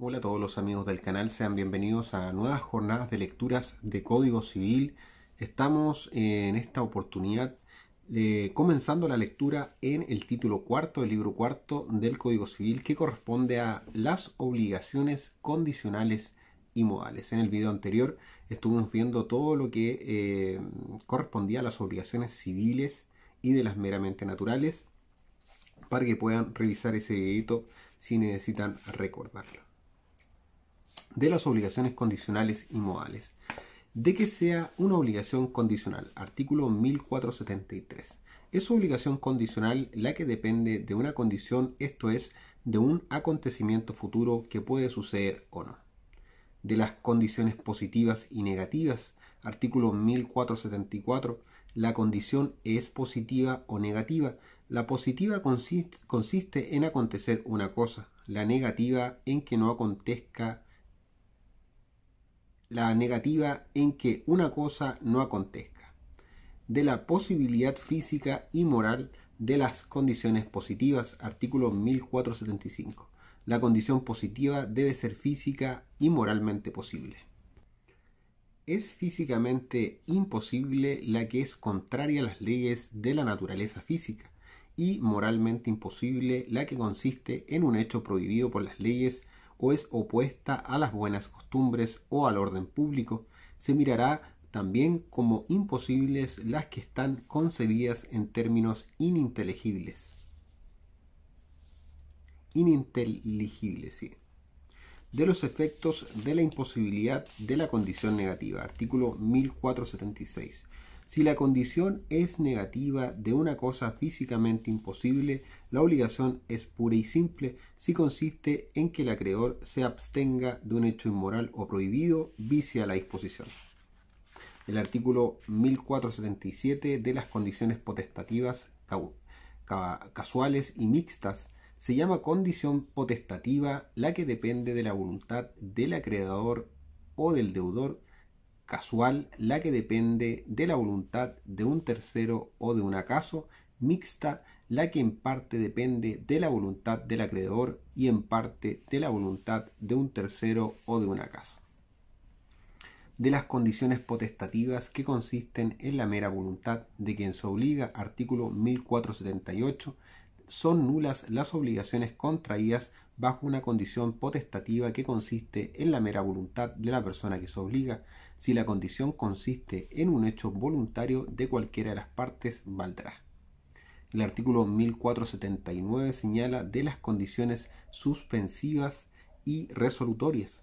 Hola a todos los amigos del canal, sean bienvenidos a nuevas jornadas de lecturas de Código Civil. Estamos en esta oportunidad eh, comenzando la lectura en el título cuarto, el libro cuarto del Código Civil que corresponde a las obligaciones condicionales y modales. En el video anterior estuvimos viendo todo lo que eh, correspondía a las obligaciones civiles y de las meramente naturales para que puedan revisar ese videito si necesitan recordarlo de las obligaciones condicionales y modales. De que sea una obligación condicional, artículo 1473. Es obligación condicional la que depende de una condición, esto es, de un acontecimiento futuro que puede suceder o no. De las condiciones positivas y negativas, artículo 1474, la condición es positiva o negativa. La positiva consiste en acontecer una cosa, la negativa en que no acontezca la negativa en que una cosa no acontezca, de la posibilidad física y moral de las condiciones positivas, artículo 1475. La condición positiva debe ser física y moralmente posible. Es físicamente imposible la que es contraria a las leyes de la naturaleza física y moralmente imposible la que consiste en un hecho prohibido por las leyes o es opuesta a las buenas costumbres o al orden público, se mirará también como imposibles las que están concebidas en términos ininteligibles. Ininteligibles, sí. De los efectos de la imposibilidad de la condición negativa, artículo 1476. Si la condición es negativa de una cosa físicamente imposible, la obligación es pura y simple si consiste en que el acreedor se abstenga de un hecho inmoral o prohibido, a la disposición. El artículo 1477 de las condiciones potestativas casuales y mixtas se llama condición potestativa la que depende de la voluntad del acreedor o del deudor casual la que depende de la voluntad de un tercero o de un acaso, mixta la que en parte depende de la voluntad del acreedor y en parte de la voluntad de un tercero o de un acaso. De las condiciones potestativas que consisten en la mera voluntad de quien se obliga, artículo 1478, son nulas las obligaciones contraídas bajo una condición potestativa que consiste en la mera voluntad de la persona que se obliga, si la condición consiste en un hecho voluntario de cualquiera de las partes, valdrá. El artículo 1479 señala de las condiciones suspensivas y resolutorias.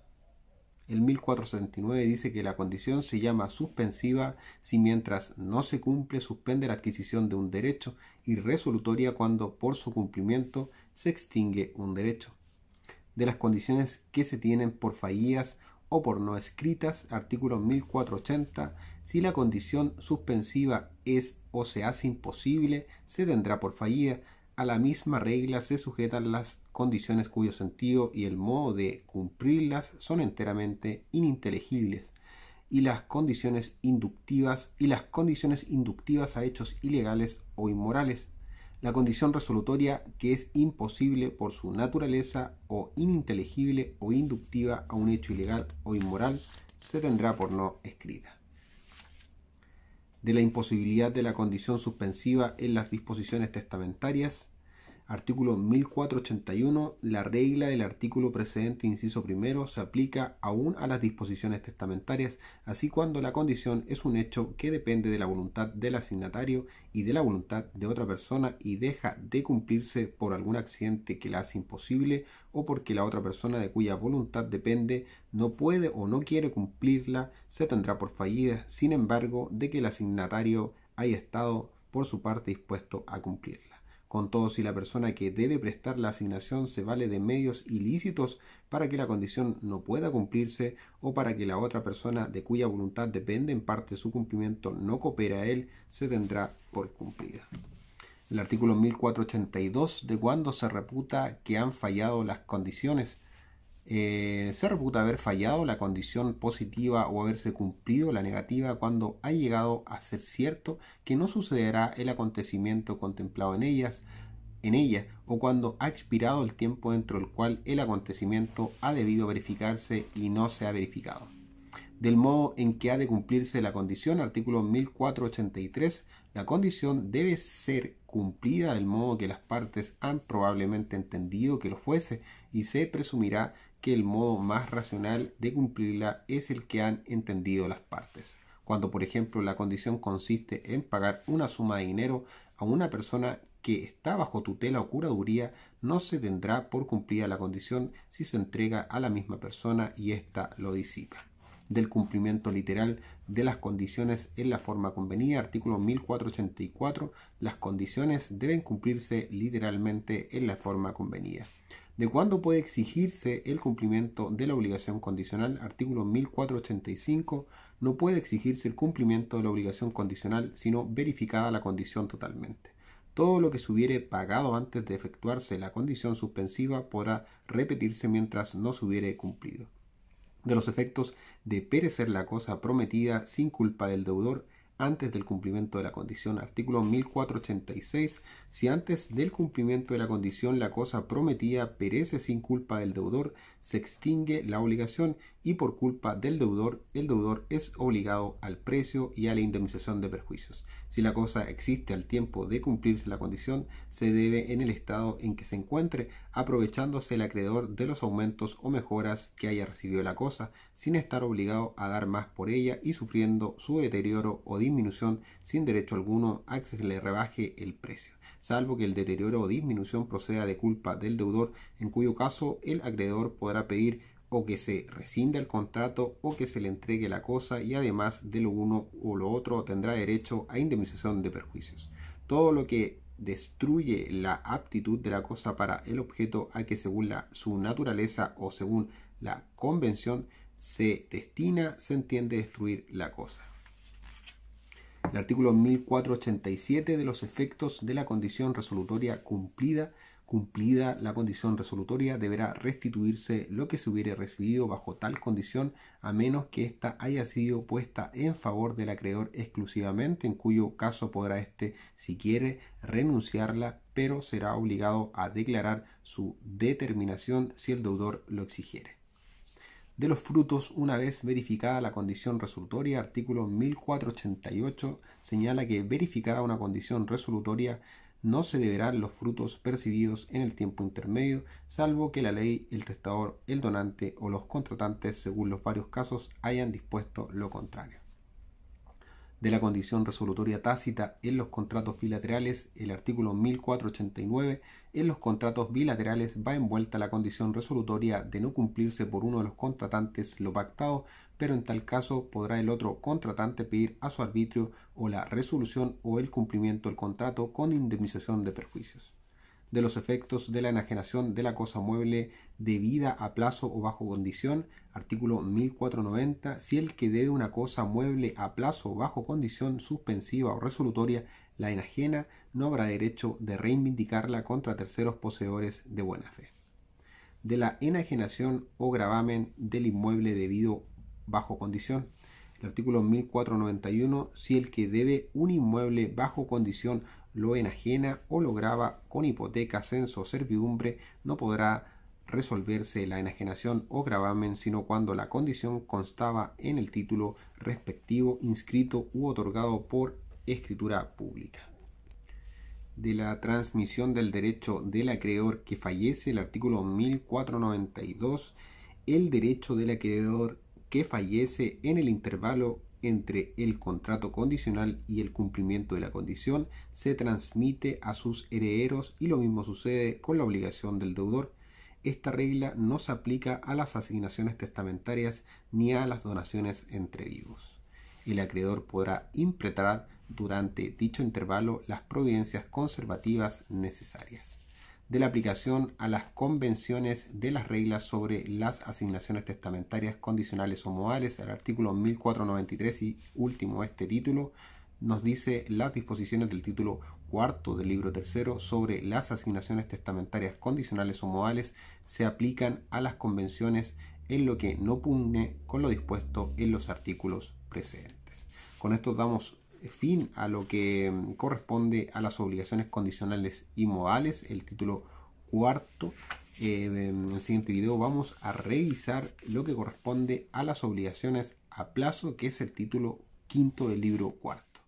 El 1479 dice que la condición se llama suspensiva si mientras no se cumple suspende la adquisición de un derecho y resolutoria cuando por su cumplimiento se extingue un derecho. De las condiciones que se tienen por fallidas por no escritas, artículo 1480, si la condición suspensiva es o se hace imposible, se tendrá por fallida. A la misma regla se sujetan las condiciones cuyo sentido y el modo de cumplirlas son enteramente ininteligibles y las condiciones inductivas y las condiciones inductivas a hechos ilegales o inmorales la condición resolutoria que es imposible por su naturaleza o ininteligible o inductiva a un hecho ilegal o inmoral, se tendrá por no escrita. De la imposibilidad de la condición suspensiva en las disposiciones testamentarias, Artículo 1481. La regla del artículo precedente, inciso primero, se aplica aún a las disposiciones testamentarias, así cuando la condición es un hecho que depende de la voluntad del asignatario y de la voluntad de otra persona y deja de cumplirse por algún accidente que la hace imposible o porque la otra persona de cuya voluntad depende no puede o no quiere cumplirla, se tendrá por fallida, sin embargo, de que el asignatario haya estado por su parte dispuesto a cumplirla. Con todo, si la persona que debe prestar la asignación se vale de medios ilícitos para que la condición no pueda cumplirse o para que la otra persona de cuya voluntad depende en parte su cumplimiento no coopera a él, se tendrá por cumplida. El artículo 1482 de cuando se reputa que han fallado las condiciones eh, se reputa haber fallado la condición positiva o haberse cumplido la negativa cuando ha llegado a ser cierto que no sucederá el acontecimiento contemplado en ellas, en ella, o cuando ha expirado el tiempo dentro del cual el acontecimiento ha debido verificarse y no se ha verificado. Del modo en que ha de cumplirse la condición, artículo 1483, la condición debe ser cumplida del modo que las partes han probablemente entendido que lo fuese y se presumirá que el modo más racional de cumplirla es el que han entendido las partes. Cuando, por ejemplo, la condición consiste en pagar una suma de dinero a una persona que está bajo tutela o curaduría, no se tendrá por cumplida la condición si se entrega a la misma persona y ésta lo disipa del cumplimiento literal de las condiciones en la forma convenida. Artículo 1484. Las condiciones deben cumplirse literalmente en la forma convenida de cuándo puede exigirse el cumplimiento de la obligación condicional, artículo 1485, no puede exigirse el cumplimiento de la obligación condicional sino verificada la condición totalmente. Todo lo que se hubiere pagado antes de efectuarse la condición suspensiva podrá repetirse mientras no se hubiere cumplido. De los efectos de perecer la cosa prometida sin culpa del deudor, antes del cumplimiento de la condición. Artículo 1486. Si antes del cumplimiento de la condición la cosa prometida perece sin culpa del deudor, se extingue la obligación y por culpa del deudor, el deudor es obligado al precio y a la indemnización de perjuicios. Si la cosa existe al tiempo de cumplirse la condición, se debe en el estado en que se encuentre, aprovechándose el acreedor de los aumentos o mejoras que haya recibido la cosa, sin estar obligado a dar más por ella y sufriendo su deterioro o disminución sin derecho alguno a que se le rebaje el precio salvo que el deterioro o disminución proceda de culpa del deudor, en cuyo caso el acreedor podrá pedir o que se rescinda el contrato o que se le entregue la cosa y además de lo uno o lo otro tendrá derecho a indemnización de perjuicios. Todo lo que destruye la aptitud de la cosa para el objeto a que según su naturaleza o según la convención se destina, se entiende destruir la cosa el artículo 1487 de los efectos de la condición resolutoria cumplida. Cumplida la condición resolutoria, deberá restituirse lo que se hubiere recibido bajo tal condición, a menos que ésta haya sido puesta en favor del acreedor exclusivamente, en cuyo caso podrá éste, si quiere, renunciarla, pero será obligado a declarar su determinación si el deudor lo exigiere de los frutos una vez verificada la condición resolutoria. Artículo 1488 señala que verificada una condición resolutoria no se deberán los frutos percibidos en el tiempo intermedio, salvo que la ley, el testador, el donante o los contratantes, según los varios casos, hayan dispuesto lo contrario de la condición resolutoria tácita en los contratos bilaterales, el artículo 1489, en los contratos bilaterales va envuelta la condición resolutoria de no cumplirse por uno de los contratantes lo pactado, pero en tal caso podrá el otro contratante pedir a su arbitrio o la resolución o el cumplimiento del contrato con indemnización de perjuicios de los efectos de la enajenación de la cosa mueble debida a plazo o bajo condición, artículo 1490, si el que debe una cosa mueble a plazo o bajo condición suspensiva o resolutoria la enajena, no habrá derecho de reivindicarla contra terceros poseedores de buena fe. De la enajenación o gravamen del inmueble debido bajo condición, el artículo 1491, si el que debe un inmueble bajo condición lo enajena o lo graba con hipoteca, censo o servidumbre, no podrá resolverse la enajenación o gravamen sino cuando la condición constaba en el título respectivo inscrito u otorgado por escritura pública. De la transmisión del derecho del acreedor que fallece, el artículo 1492, el derecho del acreedor que fallece en el intervalo entre el contrato condicional y el cumplimiento de la condición se transmite a sus herederos y lo mismo sucede con la obligación del deudor. Esta regla no se aplica a las asignaciones testamentarias ni a las donaciones entre vivos. El acreedor podrá impretar durante dicho intervalo las providencias conservativas necesarias de la aplicación a las convenciones de las reglas sobre las asignaciones testamentarias condicionales o modales. El artículo 1493 y último este título nos dice las disposiciones del título cuarto del libro tercero sobre las asignaciones testamentarias condicionales o modales se aplican a las convenciones en lo que no pugne con lo dispuesto en los artículos precedentes. Con esto damos fin a lo que mm, corresponde a las obligaciones condicionales y modales, el título cuarto. en eh, mm, el siguiente video vamos a revisar lo que corresponde a las obligaciones a plazo, que es el título quinto del libro cuarto.